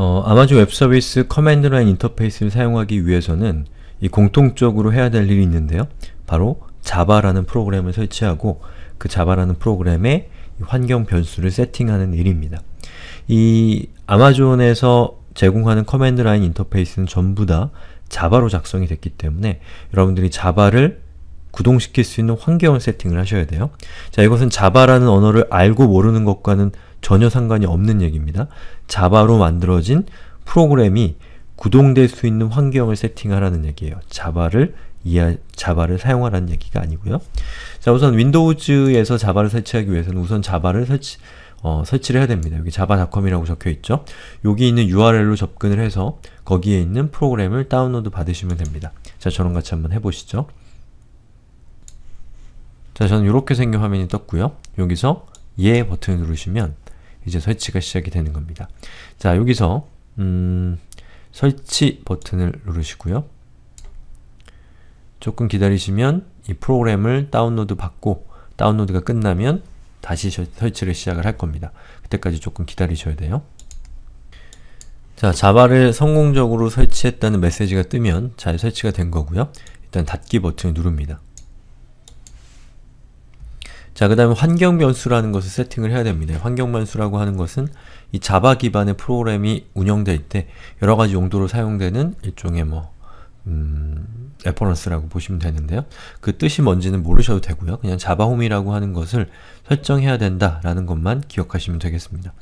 어, 아마존 웹서비스 커맨드 라인 인터페이스를 사용하기 위해서는 이 공통적으로 해야 될 일이 있는데요. 바로 자바라는 프로그램을 설치하고 그 자바라는 프로그램에 환경 변수를 세팅하는 일입니다. 이 아마존에서 제공하는 커맨드 라인 인터페이스는 전부 다 자바로 작성이 됐기 때문에 여러분들이 자바를 구동시킬 수 있는 환경을 세팅을 하셔야 돼요. 자, 이것은 자바라는 언어를 알고 모르는 것과는 전혀 상관이 없는 얘기입니다. 자바로 만들어진 프로그램이 구동될 수 있는 환경을 세팅하라는 얘기예요. 자바를 이하, 자바를 사용하라는 얘기가 아니고요. 자 우선 윈도우즈에서 자바를 설치하기 위해서는 우선 자바를 설치 어, 설치를 해야 됩니다. 여기 java.com이라고 적혀있죠? 여기 있는 URL로 접근을 해서 거기에 있는 프로그램을 다운로드 받으시면 됩니다. 자, 저랑 같이 한번 해보시죠. 자, 저는 이렇게 생긴 화면이 떴고요. 여기서 예 버튼을 누르시면 이제 설치가 시작이 되는 겁니다. 자, 여기서 음, 설치 버튼을 누르시고요. 조금 기다리시면 이 프로그램을 다운로드 받고 다운로드가 끝나면 다시 설치를 시작을 할 겁니다. 그때까지 조금 기다리셔야 돼요. 자, 자바를 성공적으로 설치했다는 메시지가 뜨면 잘 설치가 된 거고요. 일단 닫기 버튼을 누릅니다. 자, 그 다음에 환경 변수라는 것을 세팅을 해야 됩니다. 환경 변수라고 하는 것은 이 자바 기반의 프로그램이 운영될 때 여러 가지 용도로 사용되는 일종의 뭐 음, 레퍼런스라고 보시면 되는데요. 그 뜻이 뭔지는 모르셔도 되고요. 그냥 자바홈이라고 하는 것을 설정해야 된다라는 것만 기억하시면 되겠습니다.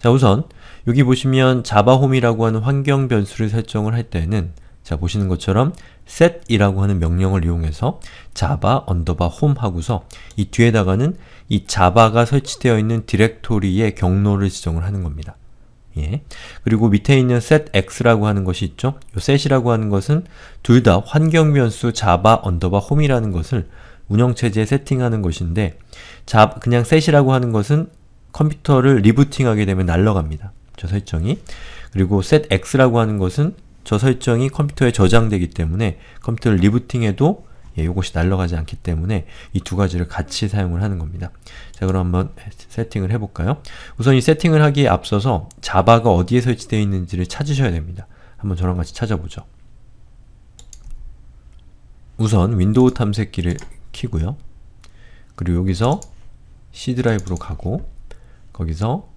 자 우선 여기 보시면 자바홈이라고 하는 환경 변수를 설정을 할 때는 자, 보시는 것처럼 set이라고 하는 명령을 이용해서 java underbar home 하고서 이 뒤에다가는 이 java가 설치되어 있는 디렉토리의 경로를 지정을 하는 겁니다. 예. 그리고 밑에 있는 setx라고 하는 것이 있죠? 이 set이라고 하는 것은 둘 다 환경 변수 java underbar home이라는 것을 운영체제에 세팅하는 것인데 자, 그냥 set이라고 하는 것은 컴퓨터를 리부팅하게 되면 날라갑니다. 저 설정이. 그리고 setx라고 하는 것은 저 설정이 컴퓨터에 저장되기 때문에 컴퓨터를 리부팅해도 예, 이것이 날라가지 않기 때문에 이 두 가지를 같이 사용을 하는 겁니다. 자 그럼 한번 세팅을 해볼까요? 우선 이 세팅을 하기에 앞서서 자바가 어디에 설치되어 있는지를 찾으셔야 됩니다. 한번 저랑 같이 찾아보죠. 우선 윈도우 탐색기를 키고요. 그리고 여기서 C드라이브로 가고 거기서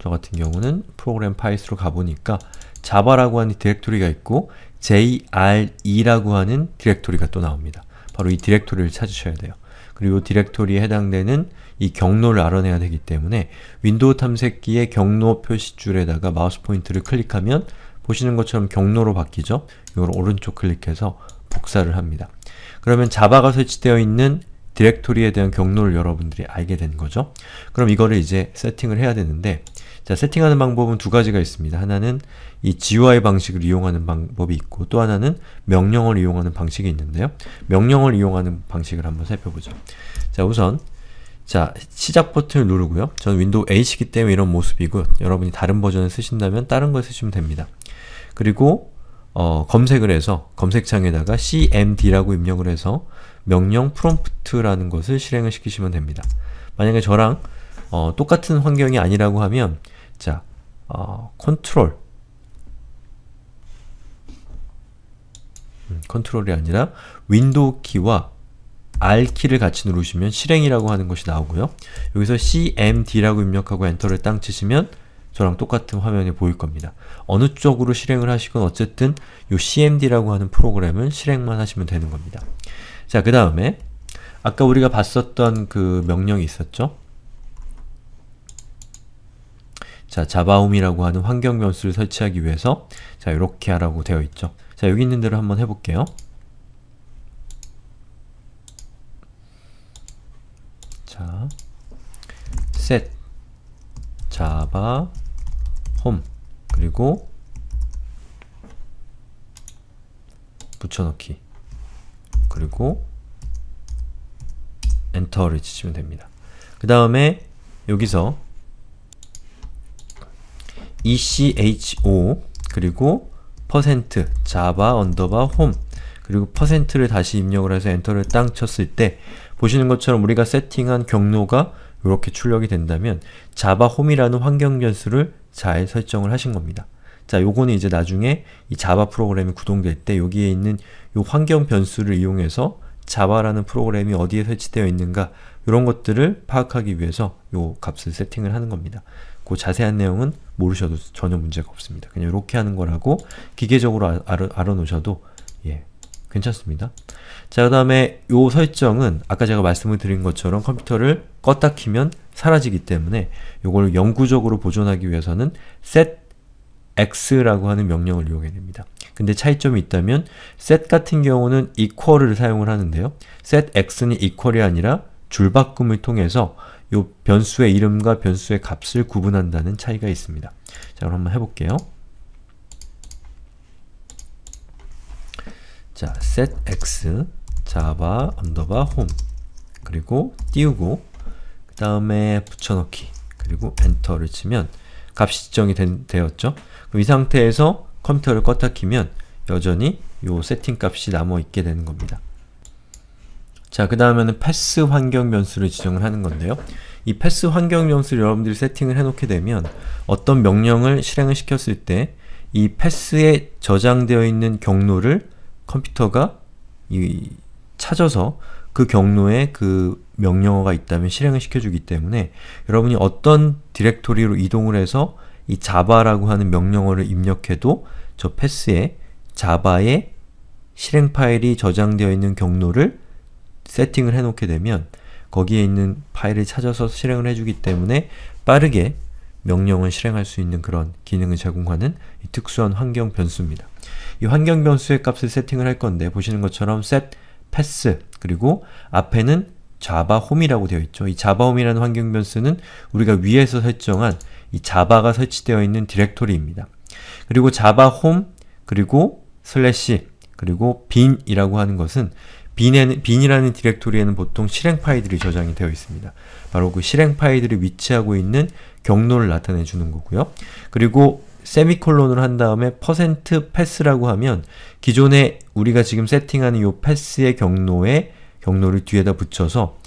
저 같은 경우는 프로그램 파일스로 가보니까 자바라고 하는 디렉토리가 있고 jre라고 하는 디렉토리가 또 나옵니다. 바로 이 디렉토리를 찾으셔야 돼요. 그리고 디렉토리에 해당되는 이 경로를 알아내야 되기 때문에 윈도우 탐색기의 경로 표시줄에다가 마우스 포인트를 클릭하면 보시는 것처럼 경로로 바뀌죠? 이걸 오른쪽 클릭해서 복사를 합니다. 그러면 자바가 설치되어 있는 디렉토리에 대한 경로를 여러분들이 알게 된 거죠. 그럼 이거를 이제 세팅을 해야 되는데 자, 세팅하는 방법은 두 가지가 있습니다. 하나는 이 GUI 방식을 이용하는 방법이 있고 또 하나는 명령을 이용하는 방식이 있는데요. 명령을 이용하는 방식을 한번 살펴보죠. 자, 우선 자, 시작 버튼을 누르고요. 저는 윈도우 8이기 때문에 이런 모습이고 여러분이 다른 버전을 쓰신다면 다른 걸 쓰시면 됩니다. 그리고 어, 검색을 해서 검색창에다가 cmd라고 입력을 해서 명령 프롬프트라는 것을 실행을 시키시면 됩니다. 만약에 저랑 어, 똑같은 환경이 아니라고 하면 자, 어, 컨트롤 음, 컨트롤이 아니라 윈도우 키와 R키를 같이 누르시면 실행이라고 하는 것이 나오고요. 여기서 CMD라고 입력하고 엔터를 땅 치시면 저랑 똑같은 화면이 보일 겁니다. 어느 쪽으로 실행을 하시건 어쨌든 이 CMD라고 하는 프로그램은 실행만 하시면 되는 겁니다. 자, 그 다음에 아까 우리가 봤었던 그 명령이 있었죠? 자, 자바움이라고 하는 환경 변수를 설치하기 위해서 자, 이렇게 하라고 되어 있죠. 자, 여기 있는 대로 한번 해볼게요. 자, set j a home 그리고 붙여넣기 그리고 엔터를 치시면 됩니다. 그 다음에 여기서 echo 그리고 퍼센트 java 언더바 home 그리고 퍼센트를 다시 입력을 해서 엔터를 땅 쳤을 때 보시는 것처럼 우리가 세팅한 경로가 이렇게 출력이 된다면 java h o m e 이라는 환경 변수를 잘 설정을 하신 겁니다. 자, 요거는 이제 나중에 이 자바 프로그램이 구동될 때 여기에 있는 요 환경 변수를 이용해서 자바라는 프로그램이 어디에 설치되어 있는가 이런 것들을 파악하기 위해서 요 값을 세팅을 하는 겁니다. 그 자세한 내용은 모르셔도 전혀 문제가 없습니다. 그냥 이렇게 하는 거라고 기계적으로 아, 알아, 놓으셔도 예, 괜찮습니다. 자, 그 다음에 이 설정은 아까 제가 말씀을 드린 것처럼 컴퓨터를 껐다 키면 사라지기 때문에 이걸 영구적으로 보존하기 위해서는 set x라고 하는 명령을 이용해야 됩니다. 근데 차이점이 있다면 set 같은 경우는 equal을 사용을 하는데요. set x는 equal이 아니라 줄바꿈을 통해서 이 변수의 이름과 변수의 값을 구분한다는 차이가 있습니다. 자, 그럼 한번 해볼게요. 자, setx java underbar home 그리고 띄우고 그 다음에 붙여넣기 그리고 엔터를 치면 값이 지정이 된, 되었죠. 그럼 이 상태에서 컴퓨터를 껐다 키면 여전히 이 세팅 값이 남아있게 되는 겁니다. 자, 그 다음에는 패스 환경 변수를 지정을 하는 건데요. 이 패스 환경 변수를 여러분들이 세팅을 해놓게 되면 어떤 명령을 실행을 시켰을 때 이 패스에 저장되어 있는 경로를 컴퓨터가 이 찾아서 그 경로에 그 명령어가 있다면 실행을 시켜주기 때문에 여러분이 어떤 디렉토리로 이동을 해서 이 자바라고 하는 명령어를 입력해도 저 패스에 자바의 실행 파일이 저장되어 있는 경로를 세팅을 해놓게 되면 거기에 있는 파일을 찾아서 실행을 해주기 때문에 빠르게 명령을 실행할 수 있는 그런 기능을 제공하는 특수한 환경 변수입니다. 이 환경 변수의 값을 세팅을 할 건데 보시는 것처럼 set pass 그리고 앞에는 java h o m e 이라고 되어 있죠. 이 java h o m e 이라는 환경 변수는 우리가 위에서 설정한 이 j a v a 가 설치되어 있는 디렉토리입니다. 그리고 java home 그리고 슬래시 그리고 b i n 이라고 하는 것은 빈에는, 빈이라는 디렉토리에는 보통 실행 파일들이 저장이 되어 있습니다. 바로 그 실행 파일들이 위치하고 있는 경로를 나타내 주는 거고요. 그리고 세미콜론을 한 다음에 퍼센트 패스라고 하면 기존에 우리가 지금 세팅하는 이 패스의 경로에 경로를 뒤에다 붙여서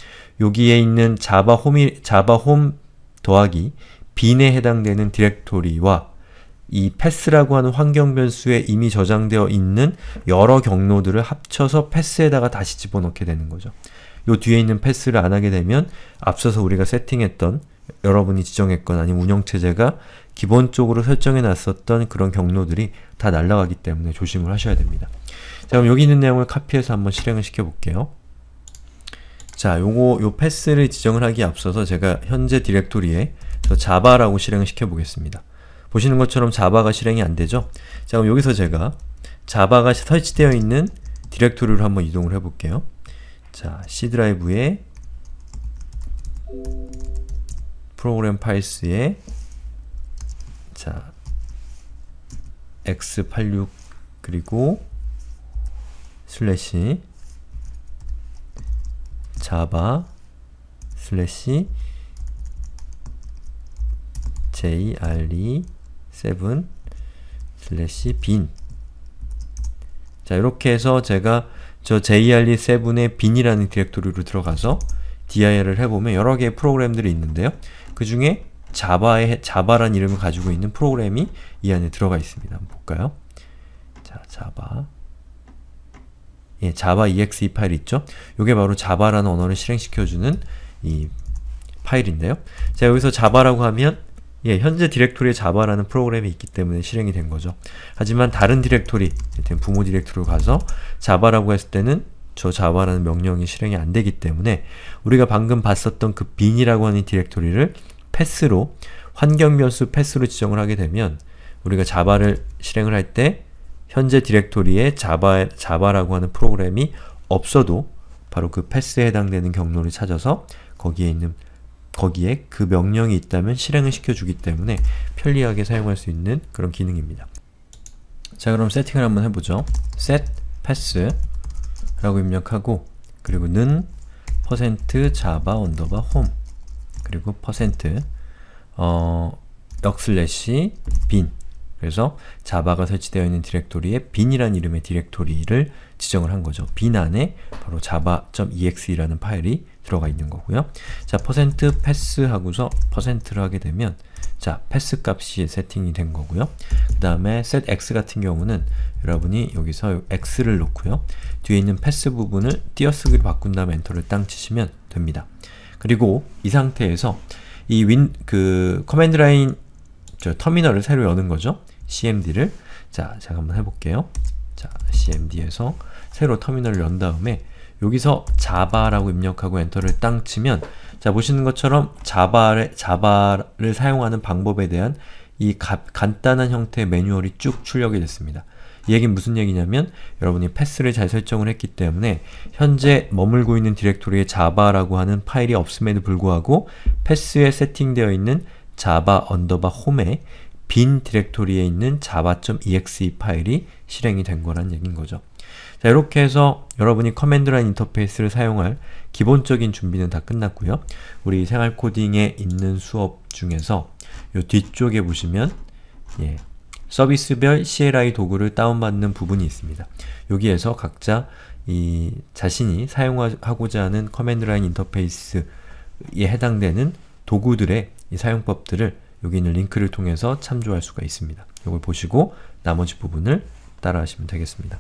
여기에 있는 자바 홈이 자바 홈 더하기 빈에 해당되는 디렉토리와 이 패스라고 하는 환경 변수에 이미 저장되어 있는 여러 경로들을 합쳐서 패스에다가 다시 집어넣게 되는 거죠. 요 뒤에 있는 패스를 안 하게 되면 앞서서 우리가 세팅했던 여러분이 지정했건 아니면 운영체제가 기본적으로 설정해 놨었던 그런 경로들이 다 날아가기 때문에 조심을 하셔야 됩니다. 자 그럼 여기 있는 내용을 카피해서 한번 실행을 시켜볼게요. 자 요거 요 패스를 지정을 하기 에 앞서서 제가 현재 디렉토리에 자바 라고 실행을 시켜보겠습니다. 보시는 것처럼 자바가 실행이 안 되죠? 자, 그럼 여기서 제가 자바가 설치되어 있는 디렉토리로 한번 이동을 해볼게요. 자, C 드라이브에 프로그램 파일스에 자, x86 그리고 슬래시 자바 슬래시 jre 세븐 슬래시 빈. 자, 이렇게 해서 제가 저 jre7의 빈이라는 디렉토리로 들어가서 dir을 해보면 여러 개의 프로그램들이 있는데요. 그 중에 자바의 자바란 이름을 가지고 있는 프로그램이 이 안에 들어가 있습니다. 한번 볼까요? 자, 자바. 예, 자바 exe e 파일 있죠? 이게 바로 자바라는 언어를 실행시켜주는 이 파일인데요. 자, 여기서 자바라고 하면 예, 현재 디렉토리에 자바라는 프로그램이 있기 때문에 실행이 된 거죠. 하지만 다른 디렉토리, 부모 디렉토리로 가서 자바라고 했을 때는 저 자바라는 명령이 실행이 안 되기 때문에 우리가 방금 봤었던 그 빈이라고 하는 디렉토리를 패스로 환경 변수 패스로 지정을 하게 되면 우리가 자바를 실행을 할 때 현재 디렉토리에 자바, 자바라고 하는 프로그램이 없어도 바로 그 패스에 해당되는 경로를 찾아서 거기에 있는 거기에 그 명령이 있다면 실행을 시켜주기 때문에 편리하게 사용할 수 있는 그런 기능입니다. 자 그럼 세팅을 한번 해보죠. set pass 라고 입력하고 그리고 는 java underbar home 그리고 어, 역슬래시 bin 그래서 자바가 설치되어 있는 디렉토리에 b i n 이라는 이름의 디렉토리를 지정을 한 거죠. bin 안에 바로 java.exe라는 파일이 들어가 있는 거고요. 자, 퍼센트 패스 하고서 퍼센트를 하게 되면 자, 패스 값이 세팅이 된 거고요. 그 다음에 setx 같은 경우는 여러분이 여기서 x를 놓고요. 뒤에 있는 패스 부분을 띄어쓰기로 바꾼 다음 엔터를 땅 치시면 됩니다. 그리고 이 상태에서 이 윈, 그, 커맨드 라인, 저, 터미널을 새로 여는 거죠. cmd를. 자, 제가 한번 해볼게요. 자, cmd에서 새로 터미널을 연 다음에 여기서 자바라고 입력하고 엔터를 땅 치면 자 보시는 것처럼 자바를, 자바를 사용하는 방법에 대한 이 가, 간단한 형태의 매뉴얼이 쭉 출력이 됐습니다. 이 얘기는 무슨 얘기냐면 여러분이 패스를 잘 설정을 했기 때문에 현재 머물고 있는 디렉토리에 자바라고 하는 파일이 없음에도 불구하고 패스에 세팅되어 있는 자바 언더바 홈에 빈 디렉토리에 있는 java.exe 파일이 실행이 된 거란 얘기인 거죠. 자, 이렇게 해서 여러분이 커맨드 라인 인터페이스를 사용할 기본적인 준비는 다 끝났고요. 우리 생활 코딩에 있는 수업 중에서 요 뒤쪽에 보시면 예, 서비스별 CLI 도구를 다운받는 부분이 있습니다. 여기에서 각자 이 자신이 사용하고자 하는 커맨드 라인 인터페이스에 해당되는 도구들의 사용법들을 여기 있는 링크를 통해서 참조할 수가 있습니다. 이걸 보시고 나머지 부분을 따라하시면 되겠습니다.